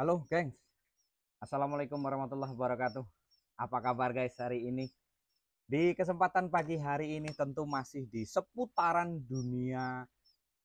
Halo gengs Assalamualaikum warahmatullahi wabarakatuh Apa kabar guys hari ini Di kesempatan pagi hari ini tentu masih di seputaran dunia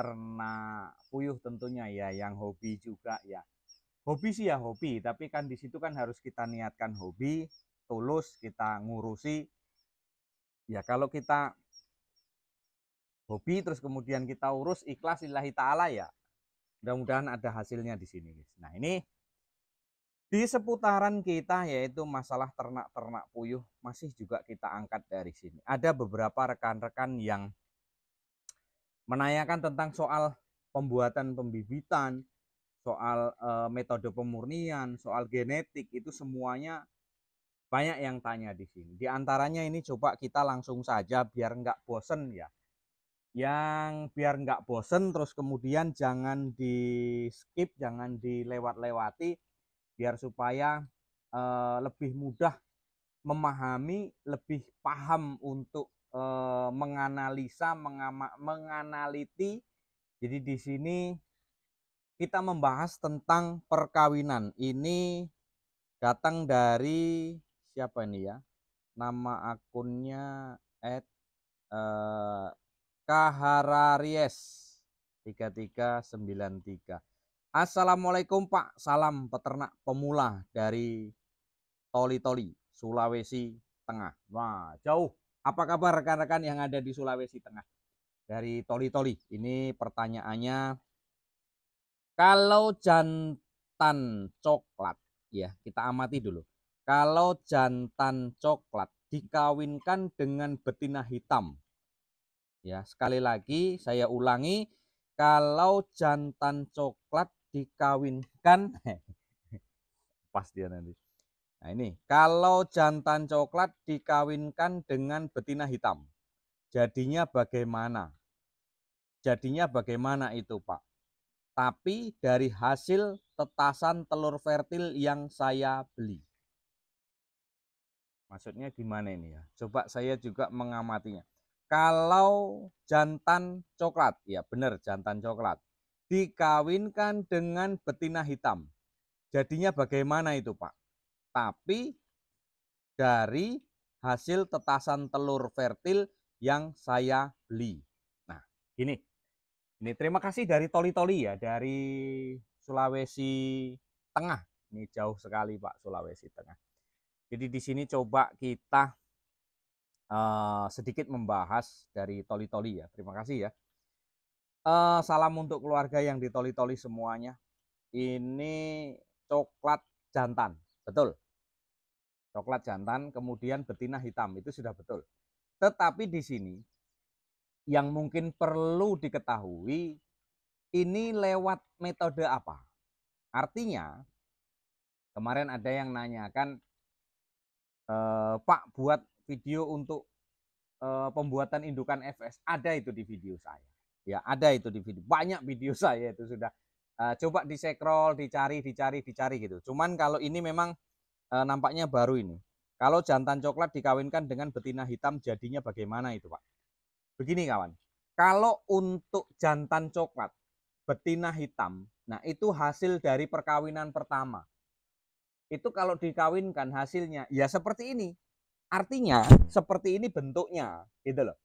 ternak puyuh tentunya ya Yang hobi juga ya Hobi sih ya hobi Tapi kan disitu kan harus kita niatkan hobi Tulus kita ngurusi Ya kalau kita hobi terus kemudian kita urus ikhlas ilahi ta'ala ya mudah-mudahan ada hasilnya di sini guys. Nah ini di seputaran kita yaitu masalah ternak-ternak puyuh masih juga kita angkat dari sini. Ada beberapa rekan-rekan yang menanyakan tentang soal pembuatan pembibitan, soal e, metode pemurnian, soal genetik itu semuanya banyak yang tanya di sini. Di antaranya ini coba kita langsung saja biar nggak bosen ya. Yang biar nggak bosen terus kemudian jangan di skip, jangan dilewat-lewati biar supaya uh, lebih mudah memahami, lebih paham untuk uh, menganalisa, menganaliti. Jadi di sini kita membahas tentang perkawinan. Ini datang dari siapa ini ya? Nama akunnya at eh, Kahararies 3393. Assalamualaikum Pak, salam peternak pemula dari Toli-Toli, Sulawesi Tengah. Wah, jauh. Apa kabar rekan-rekan yang ada di Sulawesi Tengah? Dari Toli-Toli, ini pertanyaannya, kalau jantan coklat, ya kita amati dulu. Kalau jantan coklat dikawinkan dengan betina hitam, ya sekali lagi saya ulangi, kalau jantan coklat dikawinkan pas dia nanti. Nah ini, kalau jantan coklat dikawinkan dengan betina hitam, jadinya bagaimana? Jadinya bagaimana itu Pak? Tapi dari hasil tetasan telur fertil yang saya beli. Maksudnya gimana ini ya? Coba saya juga mengamatinya. Kalau jantan coklat, ya benar jantan coklat dikawinkan dengan betina hitam. Jadinya bagaimana itu Pak? Tapi dari hasil tetasan telur fertil yang saya beli. Nah, gini. Ini terima kasih dari Toli Toli ya, dari Sulawesi Tengah. Ini jauh sekali Pak Sulawesi Tengah. Jadi di sini coba kita uh, sedikit membahas dari Toli Toli ya. Terima kasih ya. Uh, salam untuk keluarga yang ditoli-toli semuanya. Ini coklat jantan, betul. Coklat jantan, kemudian betina hitam, itu sudah betul. Tetapi di sini yang mungkin perlu diketahui ini lewat metode apa? Artinya kemarin ada yang nanyakan e, Pak buat video untuk e, pembuatan indukan FS ada itu di video saya ya ada itu di video banyak video saya itu sudah uh, coba di scroll dicari dicari dicari gitu cuman kalau ini memang uh, nampaknya baru ini kalau jantan coklat dikawinkan dengan betina hitam jadinya bagaimana itu pak begini kawan kalau untuk jantan coklat betina hitam nah itu hasil dari perkawinan pertama itu kalau dikawinkan hasilnya ya seperti ini artinya seperti ini bentuknya gitu loh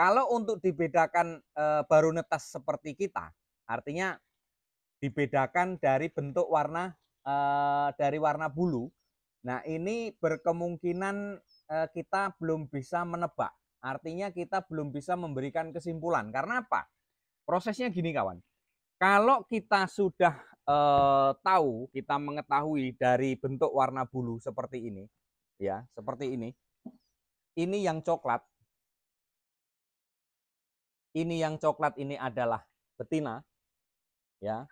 kalau untuk dibedakan e, eh, netas seperti kita, artinya dibedakan dari bentuk warna e, dari warna bulu. Nah, ini berkemungkinan e, kita belum bisa menebak. Artinya kita belum bisa memberikan kesimpulan. Karena apa? Prosesnya gini kawan. Kalau kita sudah e, tahu, kita mengetahui dari bentuk warna bulu seperti ini, ya, seperti ini. Ini yang coklat, ini yang coklat ini adalah betina ya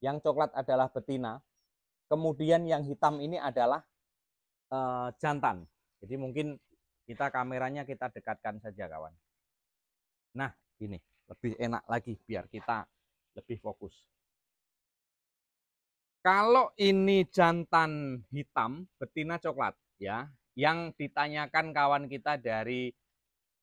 yang coklat adalah betina kemudian yang hitam ini adalah e, jantan jadi mungkin kita kameranya kita dekatkan saja kawan nah ini lebih enak lagi biar kita lebih fokus kalau ini jantan hitam betina coklat ya yang ditanyakan kawan kita dari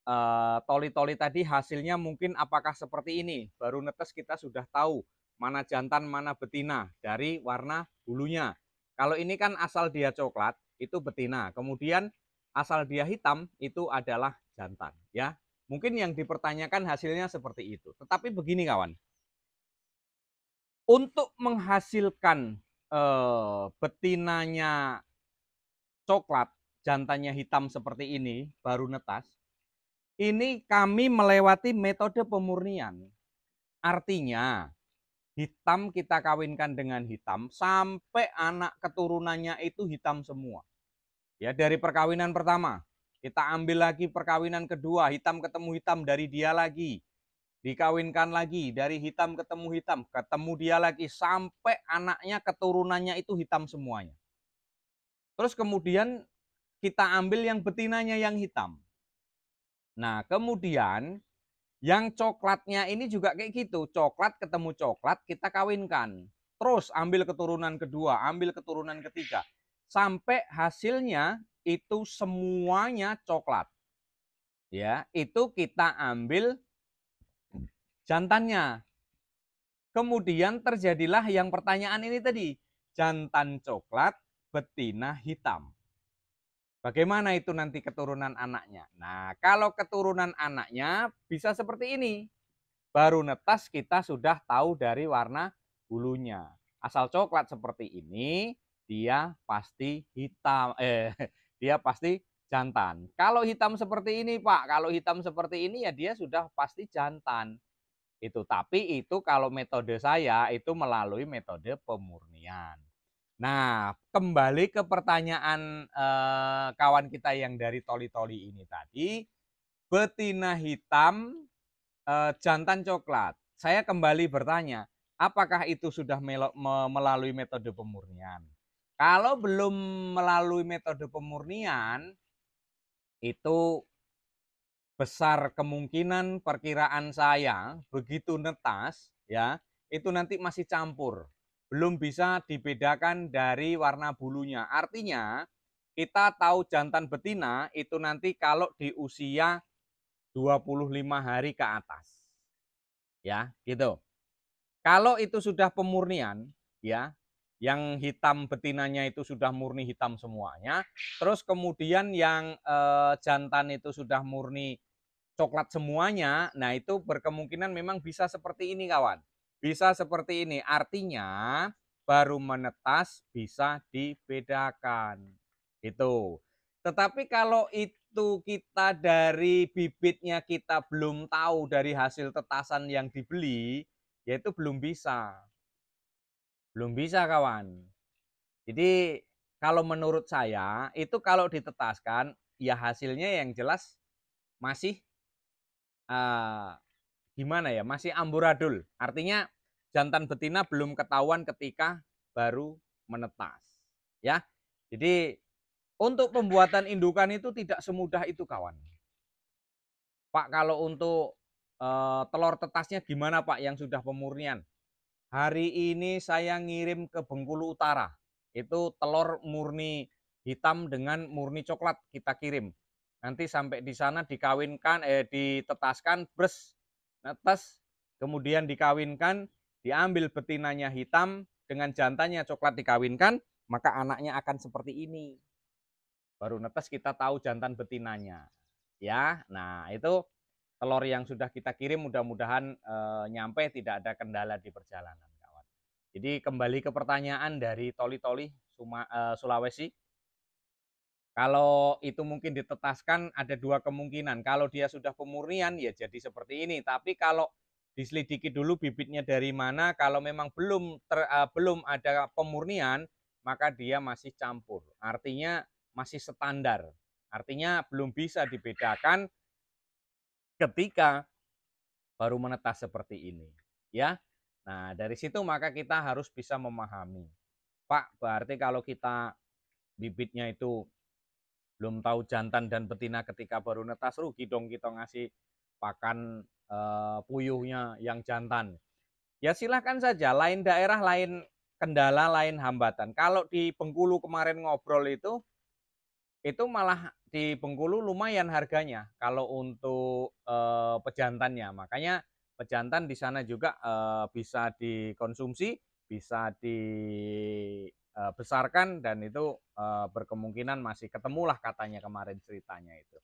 Eh, toli-toli tadi hasilnya mungkin apakah seperti ini. Baru netes kita sudah tahu mana jantan, mana betina dari warna bulunya. Kalau ini kan asal dia coklat, itu betina. Kemudian asal dia hitam, itu adalah jantan. ya. Mungkin yang dipertanyakan hasilnya seperti itu. Tetapi begini kawan, untuk menghasilkan eh, betinanya coklat, jantannya hitam seperti ini, baru netas, ini kami melewati metode pemurnian. Artinya, hitam kita kawinkan dengan hitam sampai anak keturunannya itu hitam semua. Ya, dari perkawinan pertama, kita ambil lagi perkawinan kedua, hitam ketemu hitam dari dia lagi. Dikawinkan lagi dari hitam ketemu hitam, ketemu dia lagi sampai anaknya keturunannya itu hitam semuanya. Terus kemudian kita ambil yang betinanya yang hitam Nah, kemudian yang coklatnya ini juga kayak gitu. Coklat ketemu coklat kita kawinkan. Terus ambil keturunan kedua, ambil keturunan ketiga. Sampai hasilnya itu semuanya coklat. Ya, itu kita ambil jantannya. Kemudian terjadilah yang pertanyaan ini tadi. Jantan coklat, betina hitam. Bagaimana itu nanti keturunan anaknya? Nah, kalau keturunan anaknya bisa seperti ini. Baru netas kita sudah tahu dari warna bulunya. Asal coklat seperti ini, dia pasti hitam eh dia pasti jantan. Kalau hitam seperti ini, Pak. Kalau hitam seperti ini ya dia sudah pasti jantan. Itu tapi itu kalau metode saya itu melalui metode pemurnian. Nah, kembali ke pertanyaan eh, kawan kita yang dari toli-toli ini tadi, betina hitam, eh, jantan coklat. Saya kembali bertanya, apakah itu sudah melalui metode pemurnian? Kalau belum melalui metode pemurnian, itu besar kemungkinan perkiraan saya begitu netas ya, itu nanti masih campur belum bisa dibedakan dari warna bulunya. Artinya, kita tahu jantan betina itu nanti kalau di usia 25 hari ke atas. Ya, gitu. Kalau itu sudah pemurnian, ya, yang hitam betinanya itu sudah murni hitam semuanya. Terus kemudian yang e, jantan itu sudah murni coklat semuanya. Nah, itu berkemungkinan memang bisa seperti ini, kawan. Bisa seperti ini, artinya baru menetas bisa dibedakan. Itu. Tetapi kalau itu kita dari bibitnya kita belum tahu dari hasil tetasan yang dibeli, yaitu belum bisa. Belum bisa kawan. Jadi kalau menurut saya itu kalau ditetaskan ya hasilnya yang jelas masih uh, gimana ya, masih amburadul. Artinya jantan betina belum ketahuan ketika baru menetas. Ya. Jadi untuk pembuatan indukan itu tidak semudah itu kawan. Pak kalau untuk e, telur tetasnya gimana Pak yang sudah pemurnian? Hari ini saya ngirim ke Bengkulu Utara. Itu telur murni hitam dengan murni coklat kita kirim. Nanti sampai di sana dikawinkan eh ditetaskan bres netes, kemudian dikawinkan, diambil betinanya hitam dengan jantannya coklat dikawinkan, maka anaknya akan seperti ini. Baru netes kita tahu jantan betinanya. Ya, nah itu telur yang sudah kita kirim mudah-mudahan e, nyampe tidak ada kendala di perjalanan kawan. Jadi kembali ke pertanyaan dari Toli Toli e, Sulawesi. Kalau itu mungkin ditetaskan ada dua kemungkinan. Kalau dia sudah pemurnian ya jadi seperti ini. Tapi kalau diselidiki dulu bibitnya dari mana, kalau memang belum ter, uh, belum ada pemurnian, maka dia masih campur. Artinya masih standar. Artinya belum bisa dibedakan ketika baru menetas seperti ini, ya. Nah, dari situ maka kita harus bisa memahami. Pak, berarti kalau kita bibitnya itu belum tahu jantan dan betina ketika baru netas rugi dong kita ngasih pakan e, puyuhnya yang jantan. Ya silahkan saja, lain daerah, lain kendala, lain hambatan. Kalau di Bengkulu kemarin ngobrol itu, itu malah di Bengkulu lumayan harganya kalau untuk e, pejantannya. Makanya pejantan di sana juga e, bisa dikonsumsi, bisa di Eh, besarkan dan itu uh, berkemungkinan masih ketemulah katanya kemarin ceritanya itu.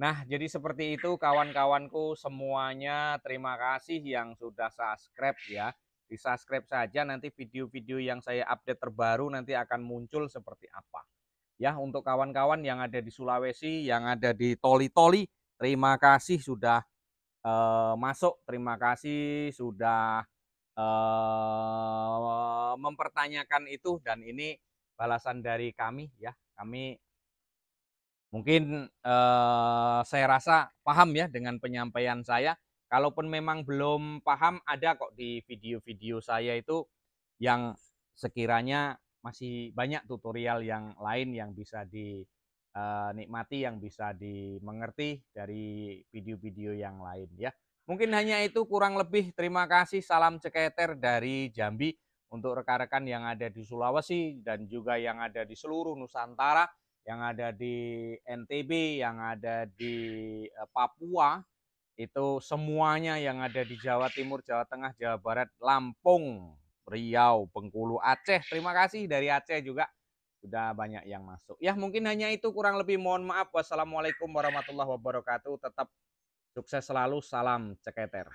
Nah, jadi seperti itu kawan-kawanku semuanya terima kasih yang sudah subscribe ya. Di subscribe saja nanti video-video yang saya update terbaru nanti akan muncul seperti apa. Ya, untuk kawan-kawan yang ada di Sulawesi, yang ada di Toli-Toli, terima kasih sudah uh, masuk, terima kasih sudah Eh, mempertanyakan itu dan ini balasan dari kami ya. Kami mungkin eh, saya rasa paham ya dengan penyampaian saya. Kalaupun memang belum paham, ada kok di video-video saya itu yang sekiranya masih banyak tutorial yang lain yang bisa dinikmati, eh, yang bisa dimengerti dari video-video yang lain ya. Mungkin hanya itu kurang lebih. Terima kasih. Salam ceketer dari Jambi untuk rekan-rekan yang ada di Sulawesi dan juga yang ada di seluruh Nusantara, yang ada di NTB, yang ada di eh, Papua, itu semuanya yang ada di Jawa Timur, Jawa Tengah, Jawa Barat, Lampung, Riau, Bengkulu, Aceh. Terima kasih dari Aceh juga sudah banyak yang masuk. Ya mungkin hanya itu kurang lebih mohon maaf. Wassalamualaikum warahmatullahi wabarakatuh. Tetap Sukses selalu, salam ceketer.